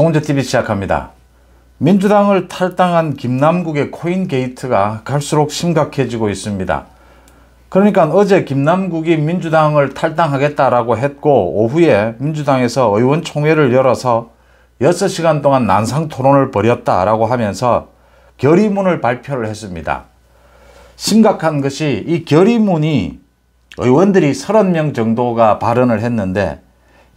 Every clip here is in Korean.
송은재TV 시작합니다. 민주당을 탈당한 김남국의 코인 게이트가 갈수록 심각해지고 있습니다. 그러니까 어제 김남국이 민주당을 탈당하겠다라고 했고 오후에 민주당에서 의원총회를 열어서 6시간 동안 난상토론을 벌였다라고 하면서 결의문을 발표를 했습니다. 심각한 것이 이 결의문이 의원들이 30명 정도가 발언을 했는데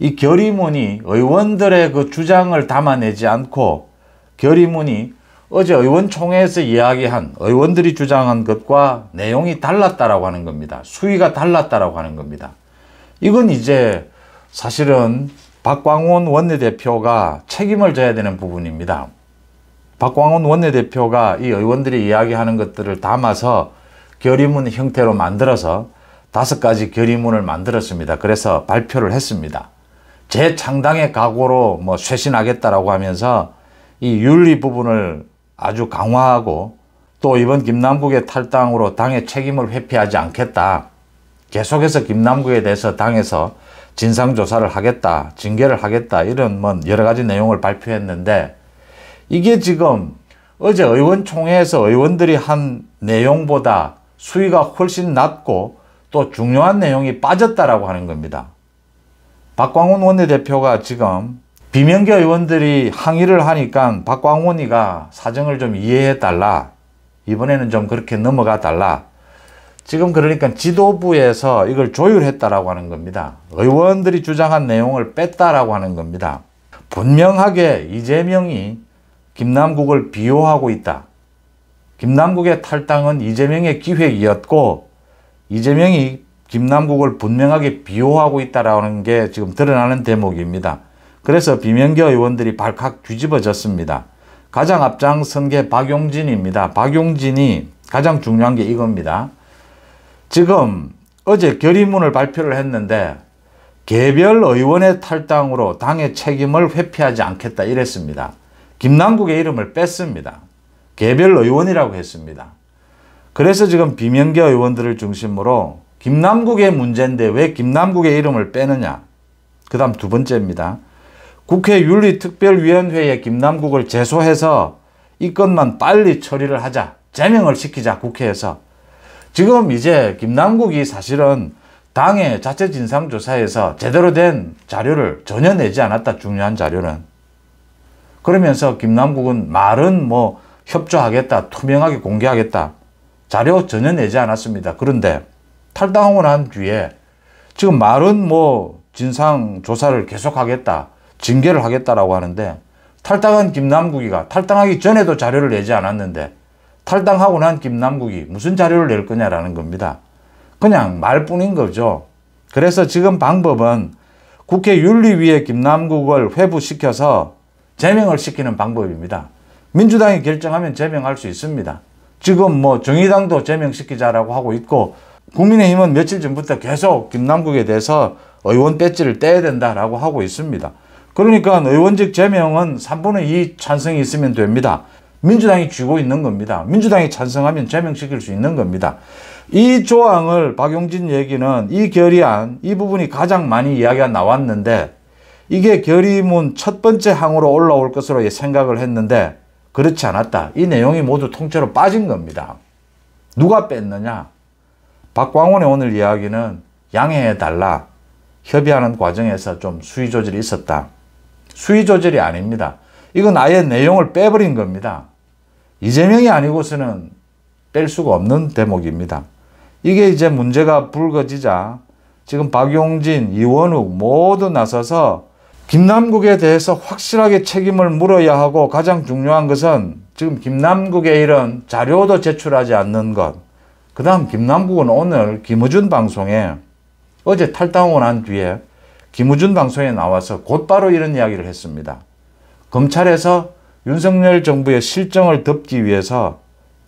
이 결의문이 의원들의 그 주장을 담아내지 않고 결의문이 어제 의원총회에서 이야기한 의원들이 주장한 것과 내용이 달랐다라고 하는 겁니다. 수위가 달랐다라고 하는 겁니다. 이건 이제 사실은 박광훈 원내대표가 책임을 져야 되는 부분입니다. 박광훈 원내대표가 이 의원들이 이야기하는 것들을 담아서 결의문 형태로 만들어서 다섯 가지 결의문을 만들었습니다. 그래서 발표를 했습니다. 재창당의 각오로 뭐 쇄신하겠다라고 하면서 이 윤리 부분을 아주 강화하고 또 이번 김남국의 탈당으로 당의 책임을 회피하지 않겠다. 계속해서 김남국에 대해서 당에서 진상조사를 하겠다, 징계를 하겠다 이런 뭐 여러 가지 내용을 발표했는데 이게 지금 어제 의원총회에서 의원들이 한 내용보다 수위가 훨씬 낮고 또 중요한 내용이 빠졌다라고 하는 겁니다. 박광훈 원내대표가 지금 비명계 의원들이 항의를 하니까 박광훈이가 사정을 좀 이해해 달라. 이번에는 좀 그렇게 넘어가 달라. 지금 그러니까 지도부에서 이걸 조율했다라고 하는 겁니다. 의원들이 주장한 내용을 뺐다라고 하는 겁니다. 분명하게 이재명이 김남국을 비호하고 있다. 김남국의 탈당은 이재명의 기획이었고 이재명이 김남국을 분명하게 비호하고 있다라는 게 지금 드러나는 대목입니다. 그래서 비명계 의원들이 발칵 뒤집어졌습니다. 가장 앞장선 게 박용진입니다. 박용진이 가장 중요한 게 이겁니다. 지금 어제 결의문을 발표를 했는데 개별 의원의 탈당으로 당의 책임을 회피하지 않겠다 이랬습니다. 김남국의 이름을 뺐습니다. 개별 의원이라고 했습니다. 그래서 지금 비명계 의원들을 중심으로 김남국의 문제인데 왜 김남국의 이름을 빼느냐. 그 다음 두 번째입니다. 국회 윤리특별위원회에 김남국을 제소해서 이것만 빨리 처리를 하자. 제명을 시키자 국회에서. 지금 이제 김남국이 사실은 당의 자체 진상조사에서 제대로 된 자료를 전혀 내지 않았다. 중요한 자료는. 그러면서 김남국은 말은 뭐 협조하겠다. 투명하게 공개하겠다. 자료 전혀 내지 않았습니다. 그런데 탈당하고 난 뒤에 지금 말은 뭐 진상 조사를 계속하겠다, 징계를 하겠다라고 하는데 탈당한 김남국이가 탈당하기 전에도 자료를 내지 않았는데 탈당하고 난 김남국이 무슨 자료를 낼 거냐라는 겁니다. 그냥 말뿐인 거죠. 그래서 지금 방법은 국회 윤리위에 김남국을 회부시켜서 제명을 시키는 방법입니다. 민주당이 결정하면 제명할 수 있습니다. 지금 뭐 정의당도 제명시키자라고 하고 있고 국민의힘은 며칠 전부터 계속 김남국에 대해서 의원 배지를 떼야 된다라고 하고 있습니다. 그러니까 의원직 제명은 3분의 2 찬성이 있으면 됩니다. 민주당이 쥐고 있는 겁니다. 민주당이 찬성하면 제명시킬 수 있는 겁니다. 이 조항을 박용진 얘기는 이 결의안 이 부분이 가장 많이 이야기가 나왔는데 이게 결의문 첫 번째 항으로 올라올 것으로 생각을 했는데 그렇지 않았다. 이 내용이 모두 통째로 빠진 겁니다. 누가 뺐느냐? 박광훈의 오늘 이야기는 양해해 달라. 협의하는 과정에서 좀 수위 조절이 있었다. 수위 조절이 아닙니다. 이건 아예 내용을 빼버린 겁니다. 이재명이 아니고서는 뺄 수가 없는 대목입니다. 이게 이제 문제가 불거지자 지금 박용진, 이원욱 모두 나서서 김남국에 대해서 확실하게 책임을 물어야 하고 가장 중요한 것은 지금 김남국의 이런 자료도 제출하지 않는 것그 다음 김남국은 오늘 김우준 방송에 어제 탈당하한 뒤에 김우준 방송에 나와서 곧바로 이런 이야기를 했습니다. 검찰에서 윤석열 정부의 실정을 덮기 위해서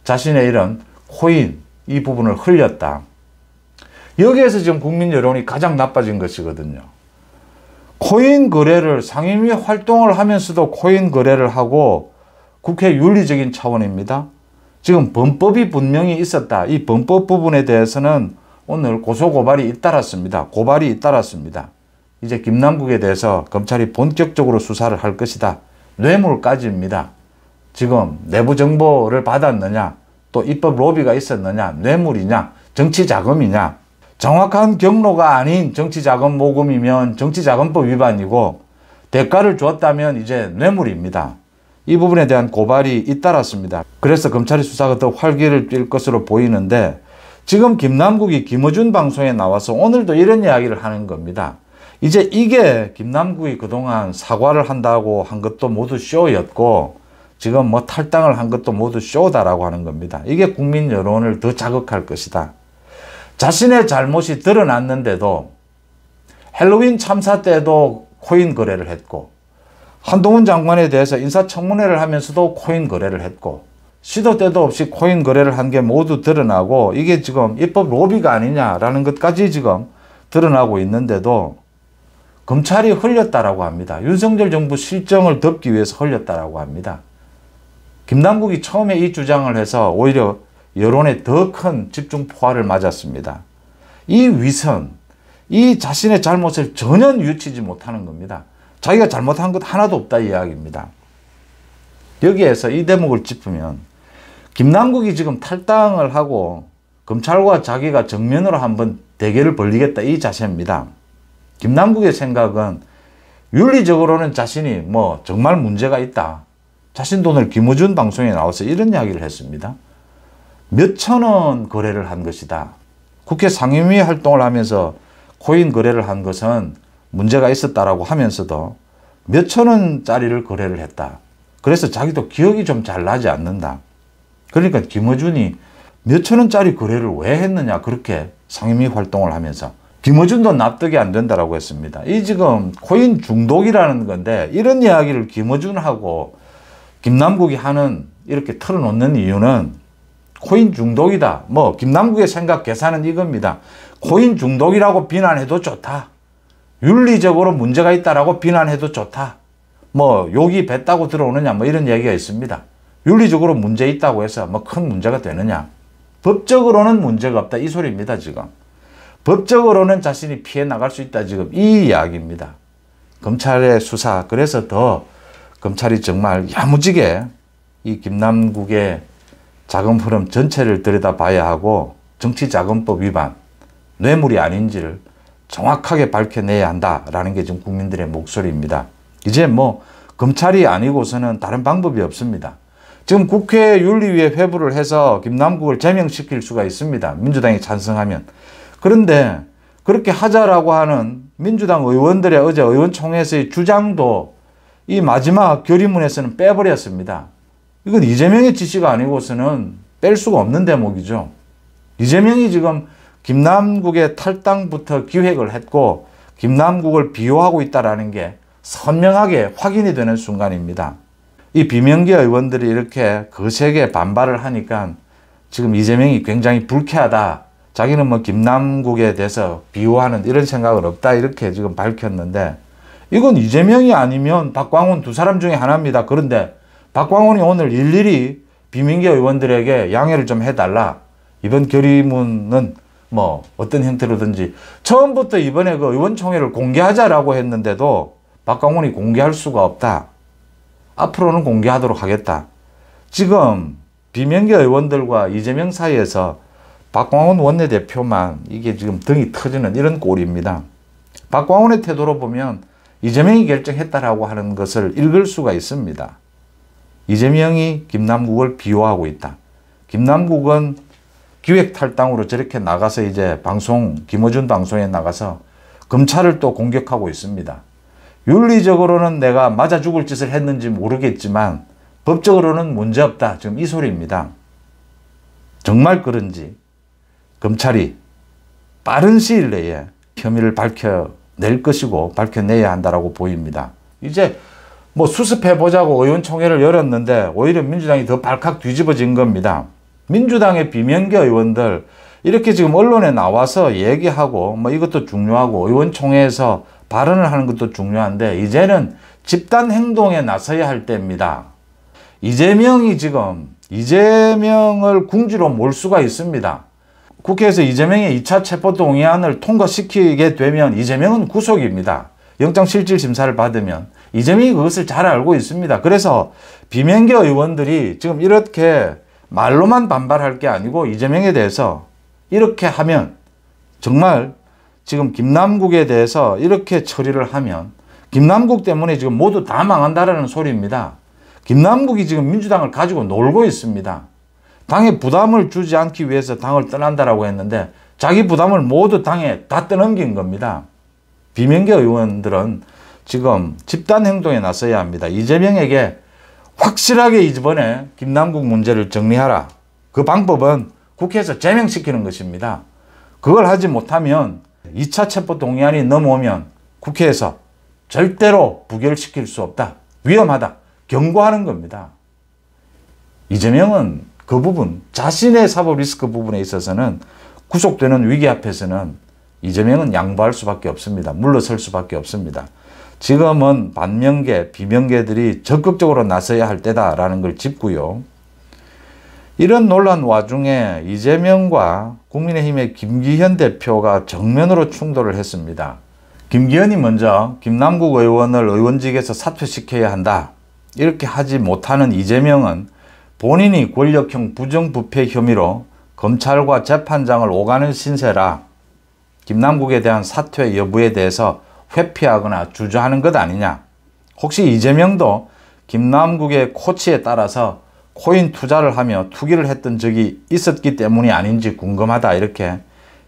자신의 이런 코인 이 부분을 흘렸다. 여기에서 지금 국민 여론이 가장 나빠진 것이거든요. 코인 거래를 상임위 활동을 하면서도 코인 거래를 하고 국회 윤리적인 차원입니다. 지금 범법이 분명히 있었다. 이 범법 부분에 대해서는 오늘 고소고발이 잇따랐습니다. 고발이 잇따랐습니다. 이제 김남국에 대해서 검찰이 본격적으로 수사를 할 것이다. 뇌물까지입니다. 지금 내부 정보를 받았느냐, 또 입법 로비가 있었느냐, 뇌물이냐, 정치 자금이냐. 정확한 경로가 아닌 정치 자금 모금이면 정치 자금법 위반이고 대가를 주었다면 이제 뇌물입니다. 이 부분에 대한 고발이 잇따랐습니다. 그래서 검찰의 수사가 더 활기를 띨 것으로 보이는데 지금 김남국이 김어준 방송에 나와서 오늘도 이런 이야기를 하는 겁니다. 이제 이게 김남국이 그동안 사과를 한다고 한 것도 모두 쇼였고 지금 뭐 탈당을 한 것도 모두 쇼다라고 하는 겁니다. 이게 국민 여론을 더 자극할 것이다. 자신의 잘못이 드러났는데도 헬로윈 참사 때도 코인 거래를 했고 한동훈 장관에 대해서 인사청문회를 하면서도 코인 거래를 했고 시도 때도 없이 코인 거래를 한 게 모두 드러나고 이게 지금 입법 로비가 아니냐라는 것까지 지금 드러나고 있는데도 검찰이 흘렸다라고 합니다. 윤석열 정부 실정을 덮기 위해서 흘렸다라고 합니다. 김남국이 처음에 이 주장을 해서 오히려 여론에 더 큰 집중 포화를 맞았습니다. 이 위선, 이 자신의 잘못을 전혀 유치지 못하는 겁니다. 자기가 잘못한 것 하나도 없다 이야기입니다. 여기에서 이 대목을 짚으면 김남국이 지금 탈당을 하고 검찰과 자기가 정면으로 한번 대결을 벌리겠다 이 자세입니다. 김남국의 생각은 윤리적으로는 자신이 뭐 정말 문제가 있다. 자신도 오 김우준 방송에 나와서 이런 이야기를 했습니다. 몇천 원 거래를 한 것이다. 국회 상임위 활동을 하면서 코인 거래를 한 것은 문제가 있었다라고 하면서도 몇천 원짜리를 거래를 했다. 그래서 자기도 기억이 좀 잘 나지 않는다. 그러니까 김어준이 몇천 원짜리 거래를 왜 했느냐 그렇게 상임위 활동을 하면서 김어준도 납득이 안 된다라고 했습니다. 이 지금 코인 중독이라는 건데 이런 이야기를 김어준하고 김남국이 하는 이렇게 털어놓는 이유는 코인 중독이다. 뭐 김남국의 생각 계산은 이겁니다. 코인 중독이라고 비난해도 좋다. 윤리적으로 문제가 있다라고 비난해도 좋다. 뭐 욕이 뱉다고 들어오느냐 뭐 이런 얘기가 있습니다. 윤리적으로 문제 있다고 해서 뭐 큰 문제가 되느냐. 법적으로는 문제가 없다 이 소리입니다 지금. 법적으로는 자신이 피해 나갈 수 있다 지금 이 이야기입니다. 검찰의 수사 그래서 더 검찰이 정말 야무지게 이 김남국의 자금 흐름 전체를 들여다봐야 하고 정치자금법 위반 뇌물이 아닌지를 정확하게 밝혀내야 한다라는 게 지금 국민들의 목소리입니다. 이제 뭐 검찰이 아니고서는 다른 방법이 없습니다. 지금 국회 윤리위에 회부를 해서 김남국을 제명시킬 수가 있습니다. 민주당이 찬성하면. 그런데 그렇게 하자라고 하는 민주당 의원들의 어제 의원총회에서의 주장도 이 마지막 결의문에서는 빼버렸습니다. 이건 이재명의 지시가 아니고서는 뺄 수가 없는 대목이죠. 이재명이 지금 김남국의 탈당부터 기획을 했고 김남국을 비호하고 있다는 게 선명하게 확인이 되는 순간입니다. 이 비명계 의원들이 이렇게 거세게 반발을 하니까 지금 이재명이 굉장히 불쾌하다. 자기는 뭐 김남국에 대해서 비호하는 이런 생각은 없다 이렇게 지금 밝혔는데 이건 이재명이 아니면 박광훈 두 사람 중에 하나입니다. 그런데 박광훈이 오늘 일일이 비명계 의원들에게 양해를 좀 해달라. 이번 결의문은 뭐 어떤 형태로든지 처음부터 이번에 그 의원총회를 공개하자라고 했는데도 박광훈이 공개할 수가 없다. 앞으로는 공개하도록 하겠다. 지금 비명계 의원들과 이재명 사이에서 박광훈 원내대표만 이게 지금 등이 터지는 이런 꼴입니다. 박광훈의 태도로 보면 이재명이 결정했다라고 하는 것을 읽을 수가 있습니다. 이재명이 김남국을 비호하고 있다. 김남국은 기획 탈당으로 저렇게 나가서 이제 방송, 김어준 방송에 나가서 검찰을 또 공격하고 있습니다. 윤리적으로는 내가 맞아 죽을 짓을 했는지 모르겠지만 법적으로는 문제없다. 지금 이 소리입니다. 정말 그런지 검찰이 빠른 시일 내에 혐의를 밝혀낼 것이고 밝혀내야 한다고 보입니다. 이제 뭐 수습해보자고 의원총회를 열었는데 오히려 민주당이 더 발칵 뒤집어진 겁니다. 민주당의 비명계 의원들 이렇게 지금 언론에 나와서 얘기하고 뭐 이것도 중요하고 의원총회에서 발언을 하는 것도 중요한데 이제는 집단 행동에 나서야 할 때입니다. 이재명이 지금 이재명을 궁지로 몰 수가 있습니다. 국회에서 이재명의 2차 체포동의안을 통과시키게 되면 이재명은 구속입니다. 영장실질심사를 받으면 이재명이 그것을 잘 알고 있습니다. 그래서 비명계 의원들이 지금 이렇게 말로만 반발할 게 아니고 이재명에 대해서 이렇게 하면 정말 지금 김남국에 대해서 이렇게 처리를 하면 김남국 때문에 지금 모두 다 망한다라는 소리입니다. 김남국이 지금 민주당을 가지고 놀고 있습니다. 당에 부담을 주지 않기 위해서 당을 떠난다라고 했는데 자기 부담을 모두 당에 다 떠넘긴 겁니다. 비명계 의원들은 지금 집단 행동에 나서야 합니다. 이재명에게 확실하게 이번에 김남국 문제를 정리하라. 그 방법은 국회에서 제명시키는 것입니다. 그걸 하지 못하면 2차 체포동의안이 넘어오면 국회에서 절대로 부결시킬 수 없다. 위험하다. 경고하는 겁니다. 이재명은 그 부분, 자신의 사법 리스크 부분에 있어서는 구속되는 위기 앞에서는 이재명은 양보할 수밖에 없습니다. 물러설 수밖에 없습니다. 지금은 반명계, 비명계들이 적극적으로 나서야 할 때다라는 걸 짚고요. 이런 논란 와중에 이재명과 국민의힘의 김기현 대표가 정면으로 충돌을 했습니다. 김기현이 먼저 김남국 의원을 의원직에서 사퇴시켜야 한다. 이렇게 하지 못하는 이재명은 본인이 권력형 부정부패 혐의로 검찰과 재판장을 오가는 신세라 김남국에 대한 사퇴 여부에 대해서 회피하거나 주저하는 것 아니냐. 혹시 이재명도 김남국의 코치에 따라서 코인 투자를 하며 투기를 했던 적이 있었기 때문이 아닌지 궁금하다 이렇게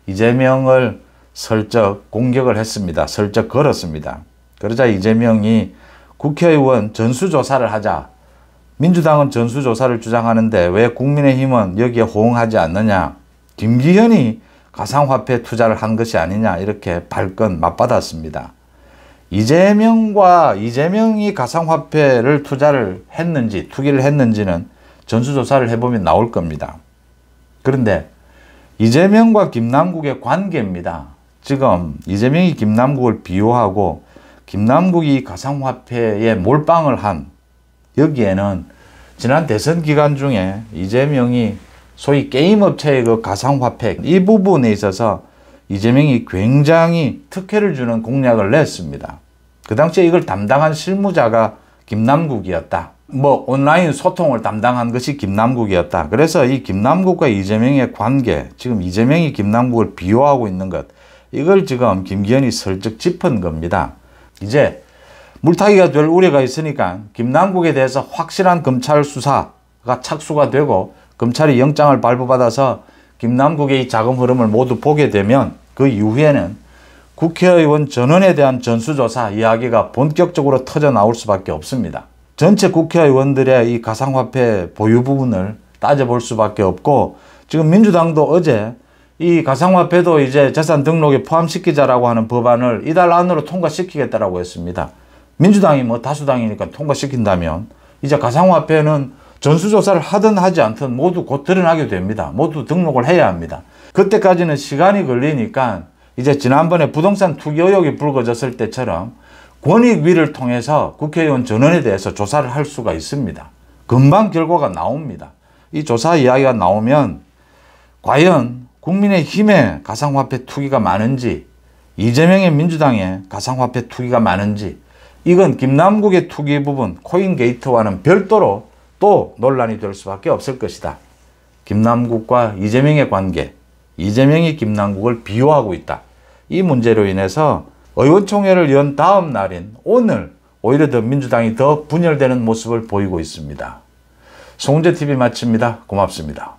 이재명을 설적 공격을 했습니다. 설적 걸었습니다. 그러자 이재명이 국회의원 전수조사를 하자. 민주당은 전수조사를 주장하는데 왜 국민의힘은 여기에 호응하지 않느냐. 김기현이 가상화폐 투자를 한 것이 아니냐 이렇게 발끈 맞받았습니다. 이재명과 이재명이 가상화폐를 투자를 했는지 투기를 했는지는 전수조사를 해보면 나올 겁니다. 그런데 이재명과 김남국의 관계입니다. 지금 이재명이 김남국을 비호하고 김남국이 가상화폐에 몰빵을 한 여기에는 지난 대선 기간 중에 이재명이 소위 게임업체의 그 가상화폐 이 부분에 있어서 이재명이 굉장히 특혜를 주는 공약을 냈습니다. 그 당시에 이걸 담당한 실무자가 김남국이었다. 뭐 온라인 소통을 담당한 것이 김남국이었다. 그래서 이 김남국과 이재명의 관계, 지금 이재명이 김남국을 비호하고 있는 것, 이걸 지금 김기현이 슬쩍 짚은 겁니다. 이제 물타기가 될 우려가 있으니까 김남국에 대해서 확실한 검찰 수사가 착수가 되고 검찰이 영장을 발부받아서 김남국의 이 자금 흐름을 모두 보게 되면 그 이후에는 국회의원 전원에 대한 전수조사 이야기가 본격적으로 터져 나올 수밖에 없습니다. 전체 국회의원들의 이 가상화폐 보유 부분을 따져볼 수밖에 없고 지금 민주당도 어제 이 가상화폐도 이제 재산 등록에 포함시키자라고 하는 법안을 이달 안으로 통과시키겠다라고 했습니다. 민주당이 뭐 다수당이니까 통과시킨다면 이제 가상화폐는 전수조사를 하든 하지 않든 모두 곧 드러나게 됩니다. 모두 등록을 해야 합니다. 그때까지는 시간이 걸리니까 이제 지난번에 부동산 투기 의혹이 불거졌을 때처럼 권익위를 통해서 국회의원 전원에 대해서 조사를 할 수가 있습니다. 금방 결과가 나옵니다. 이 조사 이야기가 나오면 과연 국민의힘에 가상화폐 투기가 많은지 이재명의 민주당에 가상화폐 투기가 많은지 이건 김남국의 투기 부분 코인게이트와는 별도로 또 논란이 될 수밖에 없을 것이다. 김남국과 이재명의 관계, 이재명이 김남국을 비호하고 있다. 이 문제로 인해서 의원총회를 연 다음 날인 오늘 오히려 더 민주당이 더 분열되는 모습을 보이고 있습니다. 송재TV 마칩니다. 고맙습니다.